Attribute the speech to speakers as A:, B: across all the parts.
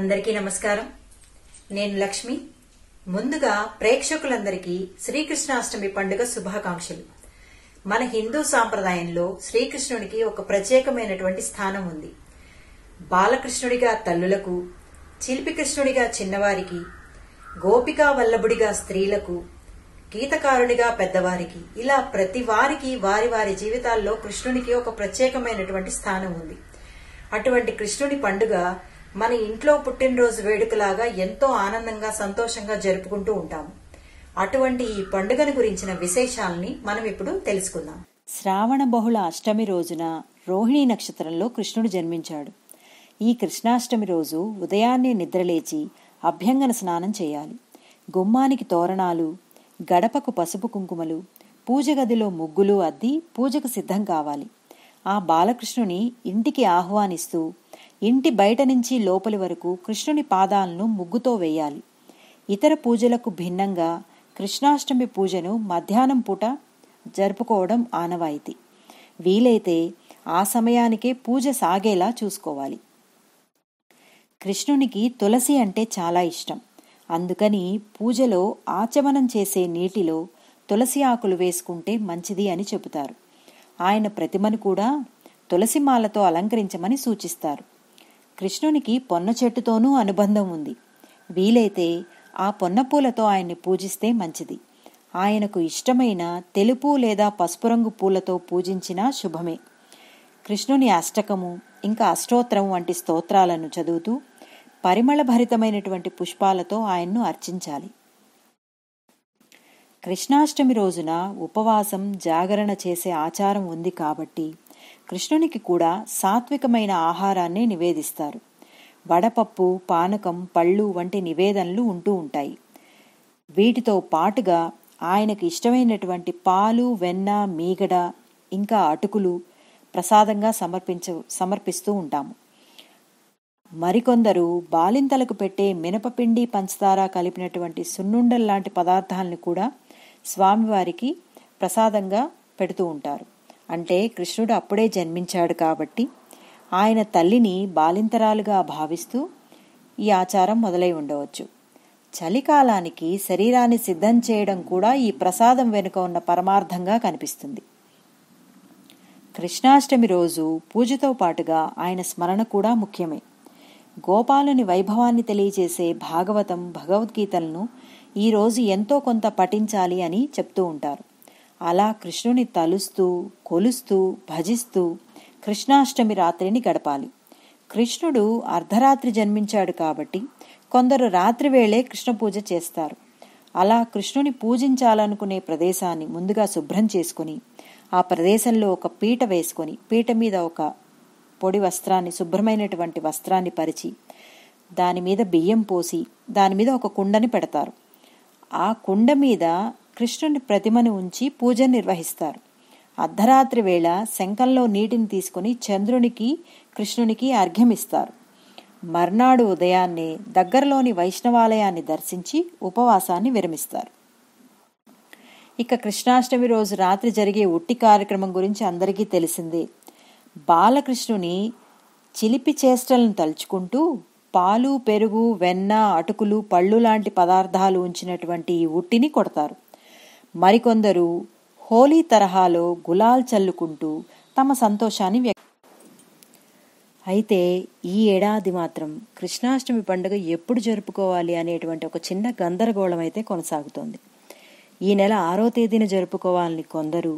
A: అందరికీ నమస్కారం నేను లక్ష్మి ముందుగా ప్రేక్షకులందరికీ శ్రీకృష్ణాష్టమి పండుగ శుభాకాంక్షలు మన హిందూ సాంప్రదాయంలో శ్రీకృష్ణుడికి ఒక ప్రత్యేకమైనటువంటి స్థానం ఉంది బాలకృష్ణుడిగా తల్లులకు చిల్పికృష్ణుడిగా చిన్నవారికి గోపికా వల్లభుడిగా స్త్రీలకు గీతకారుడిగా పెద్దవారికి ఇలా ప్రతి వారికి వారి వారి జీవితాల్లో కృష్ణునికి ఒక ప్రత్యేకమైనటువంటి స్థానం ఉంది అటువంటి కృష్ణుడి పండుగ మన ఇంట్లో పుట్టినరోజు వేడుకలాగా ఎంతో ఆనందంగా సంతోషంగా జరుపుకుంటూ ఉంటాం అటువంటి ఈ పండుగను గురించిన విశేషాలని మనం ఇప్పుడు తెలుసుకుందాం శ్రావణ బహుళ అష్టమి రోజున రోహిణి నక్షత్రంలో కృష్ణుడు జన్మించాడు ఈ కృష్ణాష్టమి రోజు ఉదయాన్నే నిద్రలేచి అభ్యంగన స్నానం చేయాలి గుమ్మానికి తోరణాలు గడపకు పసుపు కుంకుమలు పూజ గదిలో ముగ్గులు అద్ది పూజకు సిద్ధం కావాలి ఆ బాలకృష్ణుని ఇంటికి ఆహ్వానిస్తూ ఇంటి బయట నుంచి లోపలి వరకు కృష్ణుని పాదాలను ముగ్గుతో వేయాలి ఇతర పూజలకు భిన్నంగా కృష్ణాష్టమి పూజను మధ్యాహ్నం పూట జరుపుకోవడం ఆనవాయితీ వీలైతే ఆ సమయానికే పూజ సాగేలా చూసుకోవాలి కృష్ణునికి తులసి అంటే చాలా ఇష్టం అందుకని పూజలో ఆచమనం చేసే నీటిలో తులసి ఆకులు వేసుకుంటే మంచిది అని చెబుతారు ఆయన ప్రతిమను కూడా తులసిమాలతో అలంకరించమని సూచిస్తారు కృష్ణునికి పొన్న చెట్టుతోనూ అనుబంధం ఉంది వీలైతే ఆ పొన్న పూలతో ఆయన్ని పూజిస్తే మంచిది ఆయనకు ఇష్టమైన తెలుపు లేదా పసుపు రంగు పూలతో పూజించినా శుభమే కృష్ణుని అష్టకము ఇంకా అష్టోత్తరం వంటి స్తోత్రాలను చదువుతూ పరిమళభరితమైనటువంటి పుష్పాలతో ఆయన్ను అర్చించాలి కృష్ణాష్టమి రోజున ఉపవాసం జాగరణ చేసే ఆచారం ఉంది కాబట్టి కృష్ణునికి కూడా సాత్వికమైన ఆహారాన్ని నివేదిస్తారు వడపప్పు పానకం పళ్ళు వంటి నివేదనలు ఉంటూ ఉంటాయి వీటితో పాటుగా ఆయనకు ఇష్టమైనటువంటి పాలు వెన్న మీగడ ఇంకా అటుకులు ప్రసాదంగా సమర్పించ సమర్పిస్తూ ఉంటాము మరికొందరు బాలింతలకు పెట్టే మినపపిండి పంచదార కలిపినటువంటి సున్నుండల్ లాంటి పదార్థాలను కూడా స్వామివారికి ప్రసాదంగా పెడుతూ ఉంటారు అంటే కృష్ణుడు అప్పుడే జన్మించాడు కాబట్టి ఆయన తల్లిని బాలింతరాలుగా భావిస్తూ ఈ ఆచారం మొదలై ఉండవచ్చు చలికాలానికి శరీరాన్ని సిద్ధం చేయడం కూడా ఈ ప్రసాదం వెనుక ఉన్న పరమార్థంగా కనిపిస్తుంది కృష్ణాష్టమి రోజు పూజతో పాటుగా ఆయన స్మరణ కూడా ముఖ్యమే గోపాలుని వైభవాన్ని తెలియజేసే భాగవతం భగవద్గీతలను ఈరోజు ఎంతో కొంత పఠించాలి అని చెప్తూ ఉంటారు అలా కృష్ణుని తలుస్తూ కొలుస్తూ భజిస్తూ కృష్ణాష్టమి రాత్రిని గడపాలి కృష్ణుడు అర్ధరాత్రి జన్మించాడు కాబట్టి కొందరు రాత్రి వేళే కృష్ణ పూజ చేస్తారు అలా కృష్ణుని పూజించాలనుకునే ప్రదేశాన్ని ముందుగా శుభ్రం చేసుకుని ఆ ప్రదేశంలో ఒక పీట వేసుకొని పీట మీద ఒక పొడి వస్త్రాన్ని శుభ్రమైనటువంటి వస్త్రాన్ని పరిచి దాని మీద బియ్యం పోసి దాని మీద ఒక కుండని పెడతారు ఆ కుండ మీద కృష్ణుని ప్రతిమను ఉంచి పూజ నిర్వహిస్తారు అర్ధరాత్రి వేళ శంఖంలో నీటిని తీసుకుని చంద్రునికి కృష్ణునికి అర్ఘ్యమిస్తారు మర్నాడు ఉదయాన్నే దగ్గరలోని వైష్ణవాలయాన్ని దర్శించి ఉపవాసాన్ని విరమిస్తారు ఇక కృష్ణాష్టమి రోజు రాత్రి జరిగే ఉట్టి కార్యక్రమం గురించి అందరికీ తెలిసిందే బాలకృష్ణుని చిలిపి చేష్టలను తలుచుకుంటూ పాలు పెరుగు వెన్న అటుకులు పళ్ళు లాంటి పదార్థాలు ఉంచినటువంటి ఈ ఉట్టిని కొడతారు మరికొందరు హోలీ తరహాలో గులాల్ చల్లుకుంటూ తమ సంతోషాన్ని వ్యక్త అయితే ఈ ఏడాది మాత్రం కృష్ణాష్టమి పండుగ ఎప్పుడు జరుపుకోవాలి అనేటువంటి ఒక చిన్న గందరగోళం అయితే కొనసాగుతోంది ఈ నెల ఆరో తేదీన జరుపుకోవాలని కొందరు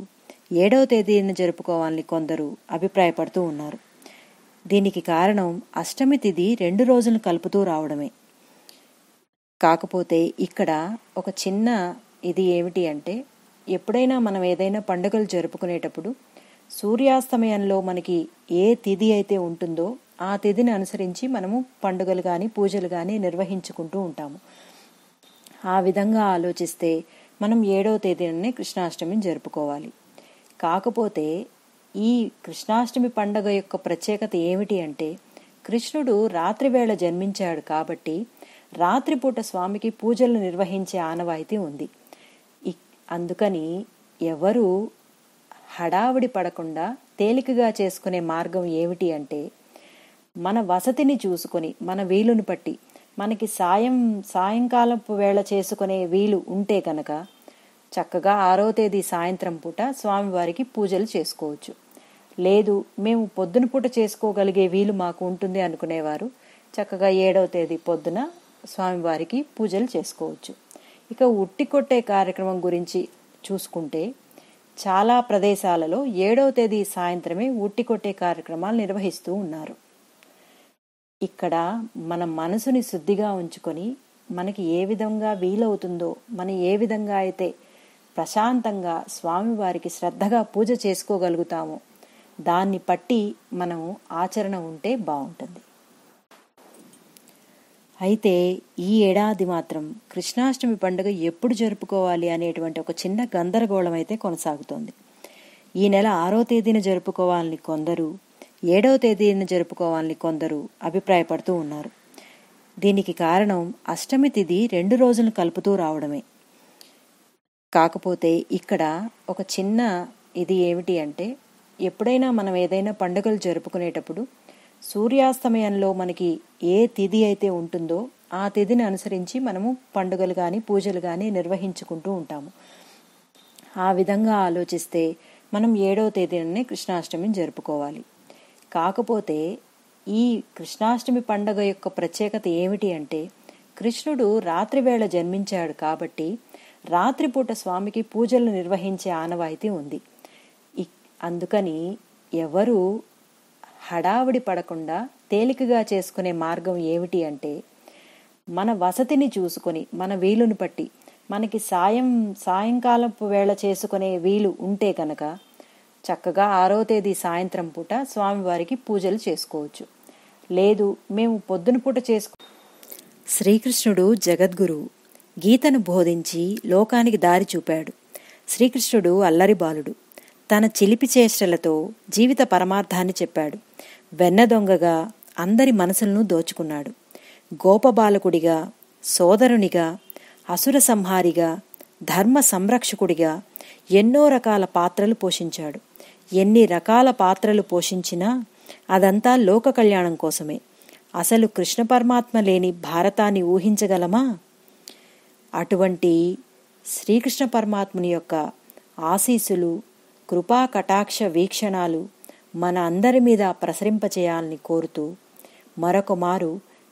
A: ఏడవ తేదీన జరుపుకోవాలని కొందరు అభిప్రాయపడుతూ ఉన్నారు దీనికి కారణం అష్టమి తిథి రెండు రోజులు కలుపుతూ రావడమే కాకపోతే ఇక్కడ ఒక చిన్న ఇది ఏమిటి అంటే ఎప్పుడైనా మనం ఏదైనా పండుగలు జరుపుకునేటప్పుడు సూర్యాస్తమయంలో మనకి ఏ తిథి అయితే ఉంటుందో ఆ తిథిని అనుసరించి మనము పండుగలు కానీ పూజలు కానీ నిర్వహించుకుంటూ ఉంటాము ఆ విధంగా ఆలోచిస్తే మనం ఏడవ తేదీనే కృష్ణాష్టమి జరుపుకోవాలి కాకపోతే ఈ కృష్ణాష్టమి పండుగ యొక్క ప్రత్యేకత ఏమిటి అంటే కృష్ణుడు రాత్రివేళ జన్మించాడు కాబట్టి రాత్రిపూట స్వామికి పూజలు నిర్వహించే ఆనవాయితీ ఉంది అందుకని ఎవరు హడావిడి పడకుండా తేలికగా చేసుకునే మార్గం ఏమిటి అంటే మన వసతిని చూసుకొని మన వీలుని బట్టి మనకి సాయం సాయంకాలపు వేళ చేసుకునే వీలు ఉంటే కనుక చక్కగా ఆరో తేదీ సాయంత్రం పూట స్వామివారికి పూజలు చేసుకోవచ్చు లేదు మేము పొద్దున పూట చేసుకోగలిగే వీలు మాకు ఉంటుంది అనుకునేవారు చక్కగా ఏడవ తేదీ పొద్దున స్వామివారికి పూజలు చేసుకోవచ్చు ఇక ఉట్టి కొట్టే కార్యక్రమం గురించి చూసుకుంటే చాలా ప్రదేశాలలో ఏడవ తేదీ సాయంత్రమే ఉట్టి కొట్టే కార్యక్రమాలు నిర్వహిస్తూ ఉన్నారు ఇక్కడ మన మనసుని శుద్ధిగా ఉంచుకొని మనకి ఏ విధంగా వీలవుతుందో మనం ఏ విధంగా అయితే ప్రశాంతంగా స్వామివారికి శ్రద్ధగా పూజ చేసుకోగలుగుతామో దాన్ని పట్టి మనం ఆచరణ ఉంటే బాగుంటుంది అయితే ఈ ఏడాది మాత్రం కృష్ణాష్టమి పండుగ ఎప్పుడు జరుపుకోవాలి అనేటువంటి ఒక చిన్న గందరగోళం అయితే కొనసాగుతోంది ఈ నెల ఆరో తేదీన జరుపుకోవాలని కొందరు ఏడవ తేదీన జరుపుకోవాలని కొందరు అభిప్రాయపడుతూ ఉన్నారు దీనికి కారణం అష్టమి తిథి రెండు రోజులు కలుపుతూ రావడమే కాకపోతే ఇక్కడ ఒక చిన్న ఇది ఏమిటి అంటే ఎప్పుడైనా మనం ఏదైనా పండుగలు జరుపుకునేటప్పుడు సూర్యాస్తమయంలో మనకి ఏ తిథి అయితే ఉంటుందో ఆ తిథిని అనుసరించి మనము పండుగలు కానీ పూజలు కానీ నిర్వహించుకుంటూ ఉంటాము ఆ విధంగా ఆలోచిస్తే మనం ఏడవ తేదీనే కృష్ణాష్టమి జరుపుకోవాలి కాకపోతే ఈ కృష్ణాష్టమి పండుగ యొక్క ప్రత్యేకత ఏమిటి అంటే కృష్ణుడు రాత్రివేళ జన్మించాడు కాబట్టి రాత్రిపూట స్వామికి పూజలు నిర్వహించే ఆనవాయితీ ఉంది అందుకని ఎవరు హడావుడి పడకుండా తేలికగా చేసుకునే మార్గం ఏమిటి అంటే మన వసతిని చూసుకొని మన వీలును బట్టి మనకి సాయం సాయంకాలపు వేళ చేసుకునే వీలు ఉంటే కనుక చక్కగా ఆరో తేదీ సాయంత్రం పూట స్వామివారికి పూజలు చేసుకోవచ్చు లేదు మేము పొద్దున పూట చేసుకు శ్రీకృష్ణుడు జగద్గురువు గీతను బోధించి లోకానికి దారి చూపాడు శ్రీకృష్ణుడు అల్లరి బాలుడు తన చిలిపి చేష్టలతో జీవిత పరమార్థాన్ని చెప్పాడు వెన్న దొంగగా అందరి మనసులను దోచుకున్నాడు గోపబాలకుడిగా సోదరునిగా అసుర సంహారిగా ధర్మ సంరక్షకుడిగా ఎన్నో రకాల పాత్రలు పోషించాడు ఎన్ని రకాల పాత్రలు పోషించినా అదంతా లోక కళ్యాణం కోసమే అసలు కృష్ణ పరమాత్మ లేని భారతాన్ని ఊహించగలమా అటువంటి శ్రీకృష్ణ పరమాత్ముని యొక్క ఆశీసులు కృపా కటాక్ష వీక్షణాలు మన అందరి మీద ప్రసరింపచేయాలని కోరుతూ మరొక మారు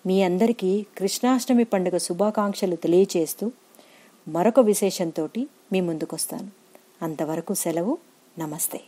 A: మీ అందరికీ కృష్ణాష్టమి పండుగ శుభాకాంక్షలు తెలియచేస్తూ మరొక విశేషంతో మీ ముందుకొస్తాను అంతవరకు సెలవు నమస్తే